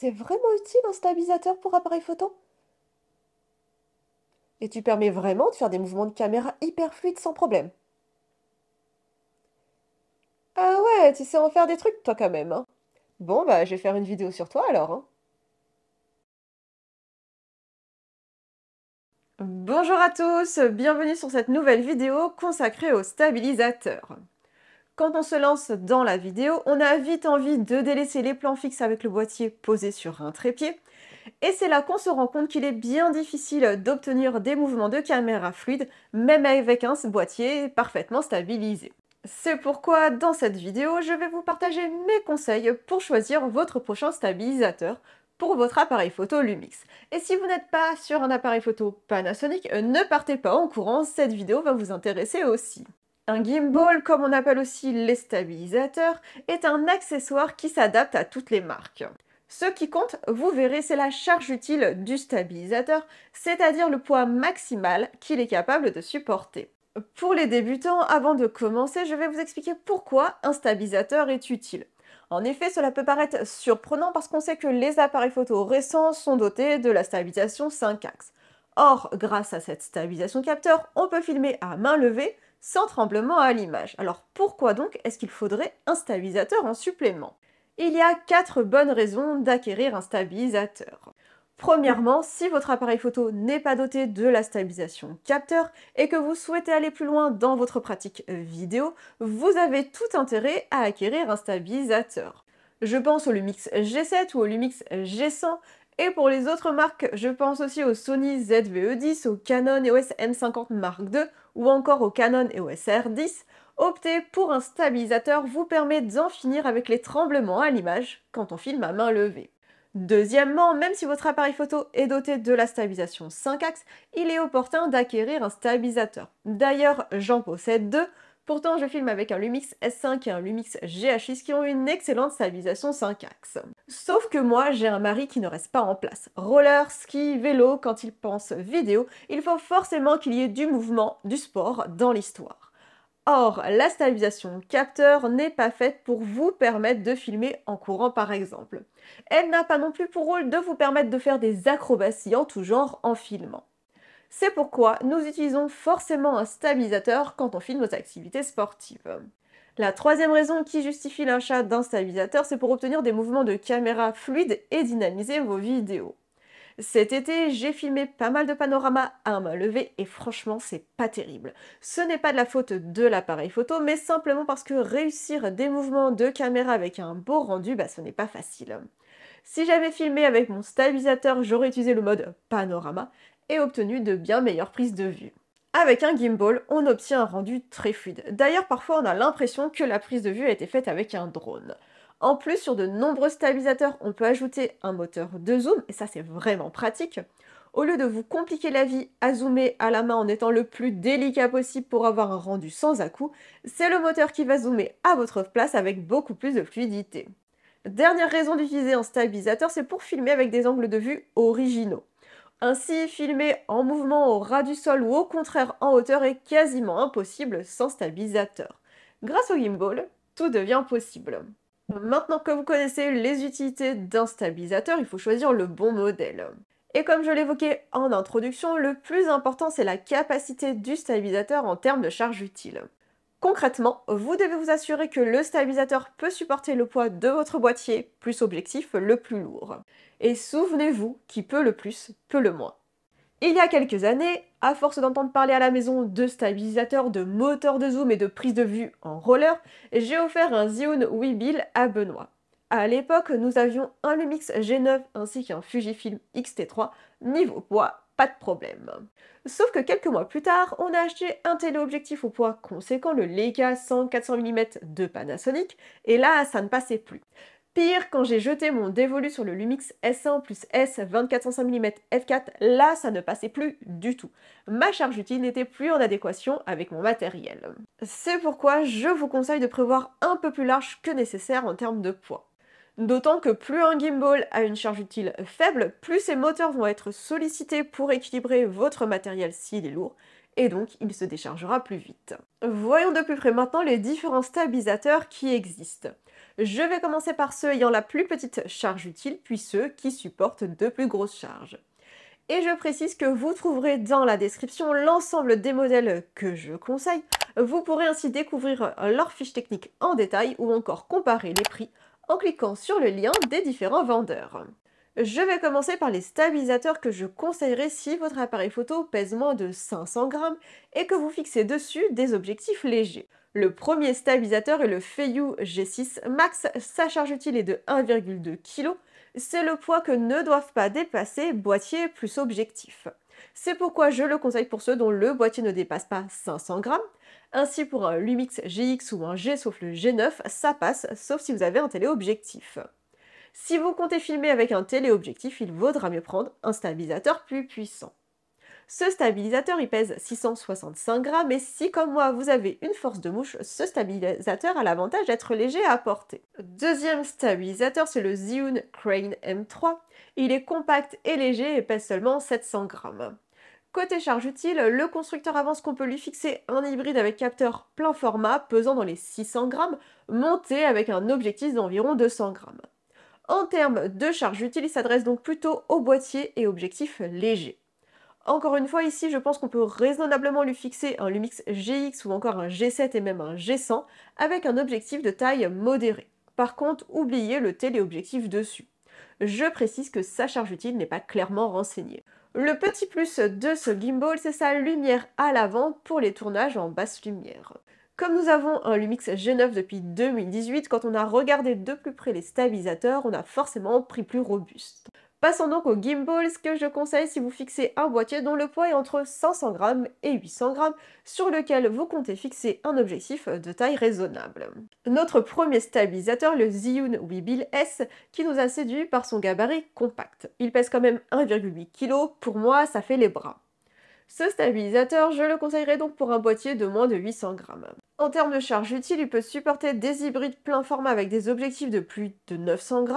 C'est vraiment utile un stabilisateur pour appareil photo Et tu permets vraiment de faire des mouvements de caméra hyper fluides sans problème. Ah ouais, tu sais en faire des trucs toi quand même. Hein. Bon bah je vais faire une vidéo sur toi alors. Hein. Bonjour à tous, bienvenue sur cette nouvelle vidéo consacrée au stabilisateur. Quand on se lance dans la vidéo, on a vite envie de délaisser les plans fixes avec le boîtier posé sur un trépied. Et c'est là qu'on se rend compte qu'il est bien difficile d'obtenir des mouvements de caméra fluides, même avec un boîtier parfaitement stabilisé. C'est pourquoi dans cette vidéo, je vais vous partager mes conseils pour choisir votre prochain stabilisateur pour votre appareil photo Lumix. Et si vous n'êtes pas sur un appareil photo Panasonic, ne partez pas en courant, cette vidéo va vous intéresser aussi. Un gimbal, comme on appelle aussi les stabilisateurs, est un accessoire qui s'adapte à toutes les marques. Ce qui compte, vous verrez, c'est la charge utile du stabilisateur, c'est-à-dire le poids maximal qu'il est capable de supporter. Pour les débutants, avant de commencer, je vais vous expliquer pourquoi un stabilisateur est utile. En effet, cela peut paraître surprenant parce qu'on sait que les appareils photo récents sont dotés de la stabilisation 5 axes. Or, grâce à cette stabilisation capteur, on peut filmer à main levée, sans tremblement à l'image. Alors pourquoi donc est-ce qu'il faudrait un stabilisateur en supplément Il y a quatre bonnes raisons d'acquérir un stabilisateur. Premièrement, si votre appareil photo n'est pas doté de la stabilisation capteur et que vous souhaitez aller plus loin dans votre pratique vidéo, vous avez tout intérêt à acquérir un stabilisateur. Je pense au Lumix G7 ou au Lumix G100 et pour les autres marques, je pense aussi au Sony ZVE10, au Canon EOS M50 Mark II ou encore au Canon EOS R10. Opter pour un stabilisateur vous permet d'en finir avec les tremblements à l'image quand on filme à main levée. Deuxièmement, même si votre appareil photo est doté de la stabilisation 5 axes, il est opportun d'acquérir un stabilisateur. D'ailleurs, j'en possède deux, Pourtant, je filme avec un Lumix S5 et un Lumix GH6 qui ont une excellente stabilisation 5 axes. Sauf que moi, j'ai un mari qui ne reste pas en place. Roller, ski, vélo, quand il pense vidéo, il faut forcément qu'il y ait du mouvement, du sport dans l'histoire. Or, la stabilisation capteur n'est pas faite pour vous permettre de filmer en courant par exemple. Elle n'a pas non plus pour rôle de vous permettre de faire des acrobaties en tout genre en filmant. C'est pourquoi nous utilisons forcément un stabilisateur quand on filme nos activités sportives. La troisième raison qui justifie l'achat d'un stabilisateur, c'est pour obtenir des mouvements de caméra fluides et dynamiser vos vidéos. Cet été, j'ai filmé pas mal de panoramas à main levée et franchement, c'est pas terrible. Ce n'est pas de la faute de l'appareil photo, mais simplement parce que réussir des mouvements de caméra avec un beau rendu, bah, ce n'est pas facile. Si j'avais filmé avec mon stabilisateur, j'aurais utilisé le mode panorama et obtenu de bien meilleures prises de vue. Avec un gimbal, on obtient un rendu très fluide. D'ailleurs, parfois on a l'impression que la prise de vue a été faite avec un drone. En plus, sur de nombreux stabilisateurs, on peut ajouter un moteur de zoom, et ça c'est vraiment pratique. Au lieu de vous compliquer la vie à zoomer à la main en étant le plus délicat possible pour avoir un rendu sans à c'est le moteur qui va zoomer à votre place avec beaucoup plus de fluidité. Dernière raison d'utiliser un stabilisateur, c'est pour filmer avec des angles de vue originaux. Ainsi, filmer en mouvement au ras du sol ou au contraire en hauteur est quasiment impossible sans stabilisateur. Grâce au gimbal, tout devient possible. Maintenant que vous connaissez les utilités d'un stabilisateur, il faut choisir le bon modèle. Et comme je l'évoquais en introduction, le plus important c'est la capacité du stabilisateur en termes de charge utile. Concrètement, vous devez vous assurer que le stabilisateur peut supporter le poids de votre boîtier, plus objectif le plus lourd. Et souvenez-vous, qui peut le plus, peut le moins. Il y a quelques années, à force d'entendre parler à la maison de stabilisateurs, de moteurs de zoom et de prise de vue en roller, j'ai offert un Zhiyun Weebill à Benoît. À l'époque, nous avions un Lumix G9 ainsi qu'un Fujifilm X-T3, niveau poids, pas de problème. Sauf que quelques mois plus tard, on a acheté un téléobjectif au poids conséquent, le Leica 100-400 mm de Panasonic, et là, ça ne passait plus. Pire, quand j'ai jeté mon dévolu sur le Lumix S1 plus S 2405 mm f4, là ça ne passait plus du tout. Ma charge utile n'était plus en adéquation avec mon matériel. C'est pourquoi je vous conseille de prévoir un peu plus large que nécessaire en termes de poids. D'autant que plus un gimbal a une charge utile faible, plus ses moteurs vont être sollicités pour équilibrer votre matériel s'il est lourd, et donc il se déchargera plus vite. Voyons de plus près maintenant les différents stabilisateurs qui existent. Je vais commencer par ceux ayant la plus petite charge utile, puis ceux qui supportent de plus grosses charges. Et je précise que vous trouverez dans la description l'ensemble des modèles que je conseille. Vous pourrez ainsi découvrir leur fiches technique en détail ou encore comparer les prix en cliquant sur le lien des différents vendeurs. Je vais commencer par les stabilisateurs que je conseillerais si votre appareil photo pèse moins de 500 grammes et que vous fixez dessus des objectifs légers. Le premier stabilisateur est le Feiyu G6 Max, sa charge utile est de 1,2 kg, c'est le poids que ne doivent pas dépasser boîtier plus objectif. C'est pourquoi je le conseille pour ceux dont le boîtier ne dépasse pas 500 grammes. Ainsi pour un Lumix GX ou un G sauf le G9, ça passe, sauf si vous avez un téléobjectif. Si vous comptez filmer avec un téléobjectif, il vaudra mieux prendre un stabilisateur plus puissant. Ce stabilisateur, il pèse 665 grammes et si, comme moi, vous avez une force de mouche, ce stabilisateur a l'avantage d'être léger à porter. Deuxième stabilisateur, c'est le Zhiyun Crane M3. Il est compact et léger et pèse seulement 700 grammes. Côté charge utile, le constructeur avance qu'on peut lui fixer un hybride avec capteur plein format pesant dans les 600 grammes, monté avec un objectif d'environ 200 grammes. En termes de charge utile, il s'adresse donc plutôt aux boîtiers et objectifs légers. Encore une fois, ici, je pense qu'on peut raisonnablement lui fixer un Lumix GX ou encore un G7 et même un G100 avec un objectif de taille modérée. Par contre, oubliez le téléobjectif dessus. Je précise que sa charge utile n'est pas clairement renseignée. Le petit plus de ce gimbal, c'est sa lumière à l'avant pour les tournages en basse lumière. Comme nous avons un Lumix G9 depuis 2018, quand on a regardé de plus près les stabilisateurs, on a forcément pris plus robuste. Passons donc au gimbal, que je conseille si vous fixez un boîtier dont le poids est entre 500 g et 800 g sur lequel vous comptez fixer un objectif de taille raisonnable. Notre premier stabilisateur, le Zhiyun Weebill S, qui nous a séduit par son gabarit compact. Il pèse quand même 1,8 kg, pour moi ça fait les bras. Ce stabilisateur, je le conseillerais donc pour un boîtier de moins de 800 g En termes de charge utile, il peut supporter des hybrides plein format avec des objectifs de plus de 900 g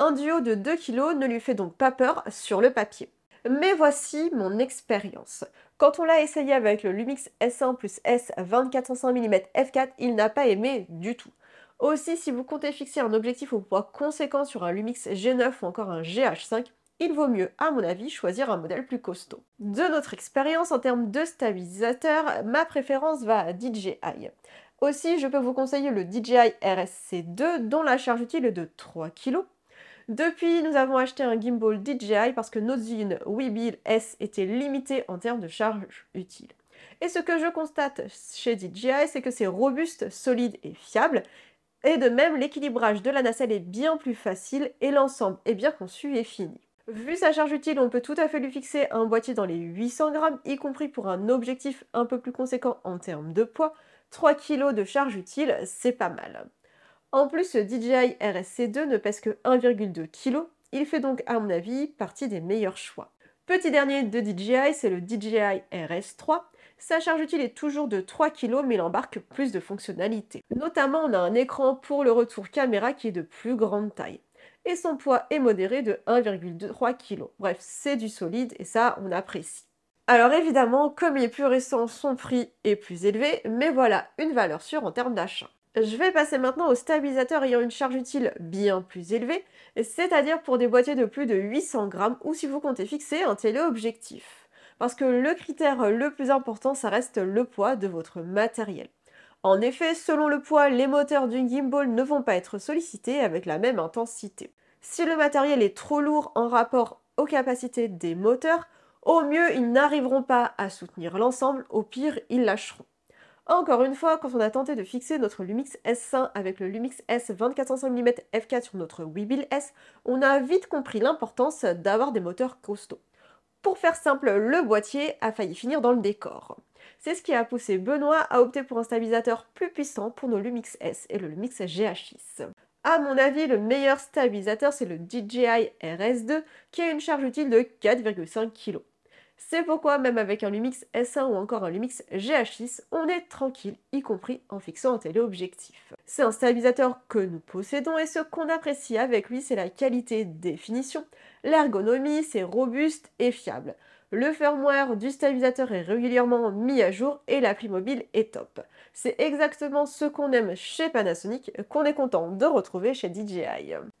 un duo de 2 kg ne lui fait donc pas peur sur le papier. Mais voici mon expérience. Quand on l'a essayé avec le Lumix S1 plus S 2405 mm f4, il n'a pas aimé du tout. Aussi, si vous comptez fixer un objectif au poids conséquent sur un Lumix G9 ou encore un GH5, il vaut mieux, à mon avis, choisir un modèle plus costaud. De notre expérience en termes de stabilisateur, ma préférence va à DJI. Aussi, je peux vous conseiller le DJI RSC2 dont la charge utile est de 3 kg depuis, nous avons acheté un gimbal DJI parce que notre zine Weebill S était limitée en termes de charge utile. Et ce que je constate chez DJI, c'est que c'est robuste, solide et fiable. Et de même, l'équilibrage de la nacelle est bien plus facile et l'ensemble est bien conçu et fini. Vu sa charge utile, on peut tout à fait lui fixer un boîtier dans les 800 grammes, y compris pour un objectif un peu plus conséquent en termes de poids. 3 kg de charge utile, c'est pas mal. En plus, le DJI RSC2 ne pèse que 1,2 kg, il fait donc à mon avis partie des meilleurs choix. Petit dernier de DJI, c'est le DJI RS3. Sa charge utile est toujours de 3 kg mais il embarque plus de fonctionnalités. Notamment, on a un écran pour le retour caméra qui est de plus grande taille. Et son poids est modéré de 1,3 kg. Bref, c'est du solide et ça, on apprécie. Alors évidemment, comme il est plus récent, son prix est plus élevé, mais voilà une valeur sûre en termes d'achat. Je vais passer maintenant aux stabilisateurs ayant une charge utile bien plus élevée, c'est-à-dire pour des boîtiers de plus de 800 grammes ou si vous comptez fixer un téléobjectif. Parce que le critère le plus important, ça reste le poids de votre matériel. En effet, selon le poids, les moteurs d'une gimbal ne vont pas être sollicités avec la même intensité. Si le matériel est trop lourd en rapport aux capacités des moteurs, au mieux ils n'arriveront pas à soutenir l'ensemble, au pire ils lâcheront. Encore une fois, quand on a tenté de fixer notre Lumix s 1 avec le Lumix S 2405 mm f4 sur notre Weebill S, on a vite compris l'importance d'avoir des moteurs costauds. Pour faire simple, le boîtier a failli finir dans le décor. C'est ce qui a poussé Benoît à opter pour un stabilisateur plus puissant pour nos Lumix S et le Lumix GH6. À mon avis, le meilleur stabilisateur, c'est le DJI RS2, qui a une charge utile de 4,5 kg. C'est pourquoi même avec un Lumix S1 ou encore un Lumix GH6, on est tranquille, y compris en fixant un téléobjectif. C'est un stabilisateur que nous possédons et ce qu'on apprécie avec lui, c'est la qualité définition, l'ergonomie, c'est robuste et fiable. Le firmware du stabilisateur est régulièrement mis à jour et l'appli mobile est top. C'est exactement ce qu'on aime chez Panasonic, qu'on est content de retrouver chez DJI.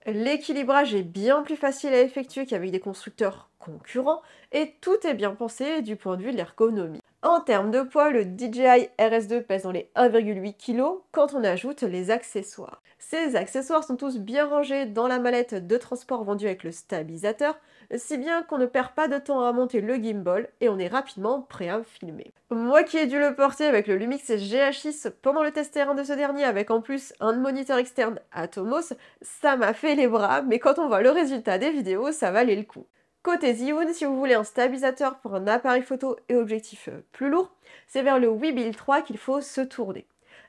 L'équilibrage est bien plus facile à effectuer qu'avec des constructeurs concurrent et tout est bien pensé du point de vue de l'ergonomie. En termes de poids, le DJI RS2 pèse dans les 1,8 kg quand on ajoute les accessoires. Ces accessoires sont tous bien rangés dans la mallette de transport vendue avec le stabilisateur, si bien qu'on ne perd pas de temps à monter le gimbal et on est rapidement prêt à filmer. Moi qui ai dû le porter avec le Lumix GH6 pendant le test terrain de ce dernier avec en plus un moniteur externe Atomos, ça m'a fait les bras, mais quand on voit le résultat des vidéos, ça valait le coup. Côté Zhiyun, si vous voulez un stabilisateur pour un appareil photo et objectif euh, plus lourd, c'est vers le Bill 3 qu'il faut se tourner.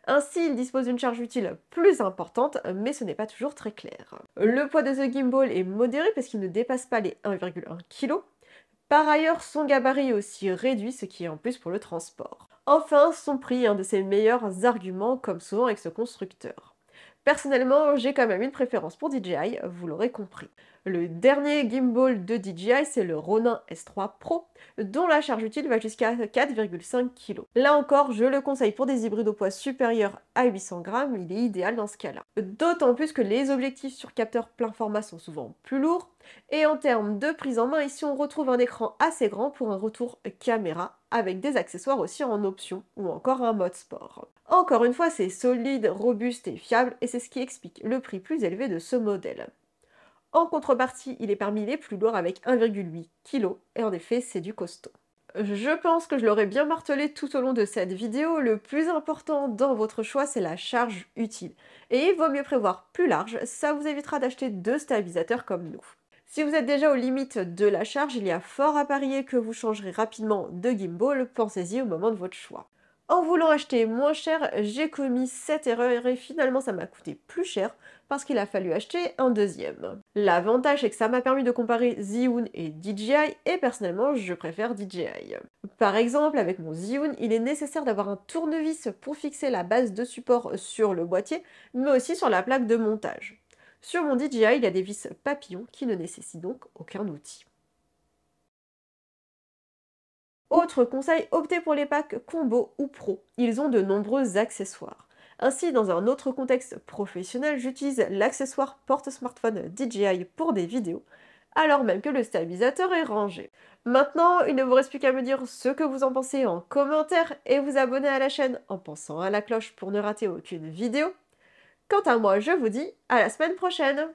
Ainsi, il dispose d'une charge utile plus importante, mais ce n'est pas toujours très clair. Le poids de The gimbal est modéré parce qu'il ne dépasse pas les 1,1 kg. Par ailleurs, son gabarit est aussi réduit, ce qui est en plus pour le transport. Enfin, son prix est un de ses meilleurs arguments, comme souvent avec ce constructeur. Personnellement, j'ai quand même une préférence pour DJI, vous l'aurez compris. Le dernier gimbal de DJI, c'est le Ronin S3 Pro, dont la charge utile va jusqu'à 4,5 kg. Là encore, je le conseille pour des hybrides au poids supérieur à 800 grammes, il est idéal dans ce cas-là. D'autant plus que les objectifs sur capteur plein format sont souvent plus lourds, et en termes de prise en main, ici on retrouve un écran assez grand pour un retour caméra avec des accessoires aussi en option ou encore un mode sport. Encore une fois, c'est solide, robuste et fiable et c'est ce qui explique le prix plus élevé de ce modèle. En contrepartie, il est parmi les plus lourds avec 1,8 kg, et en effet, c'est du costaud. Je pense que je l'aurais bien martelé tout au long de cette vidéo, le plus important dans votre choix, c'est la charge utile. Et il vaut mieux prévoir plus large, ça vous évitera d'acheter deux stabilisateurs comme nous. Si vous êtes déjà aux limites de la charge, il y a fort à parier que vous changerez rapidement de gimbal, pensez-y au moment de votre choix. En voulant acheter moins cher, j'ai commis cette erreur et finalement ça m'a coûté plus cher parce qu'il a fallu acheter un deuxième. L'avantage, c'est que ça m'a permis de comparer Zhiyun et DJI, et personnellement, je préfère DJI. Par exemple, avec mon Zhiyun, il est nécessaire d'avoir un tournevis pour fixer la base de support sur le boîtier, mais aussi sur la plaque de montage. Sur mon DJI, il y a des vis papillons qui ne nécessitent donc aucun outil. Autre conseil, optez pour les packs combo ou pro. Ils ont de nombreux accessoires. Ainsi, dans un autre contexte professionnel, j'utilise l'accessoire porte-smartphone DJI pour des vidéos, alors même que le stabilisateur est rangé. Maintenant, il ne vous reste plus qu'à me dire ce que vous en pensez en commentaire et vous abonner à la chaîne en pensant à la cloche pour ne rater aucune vidéo. Quant à moi, je vous dis à la semaine prochaine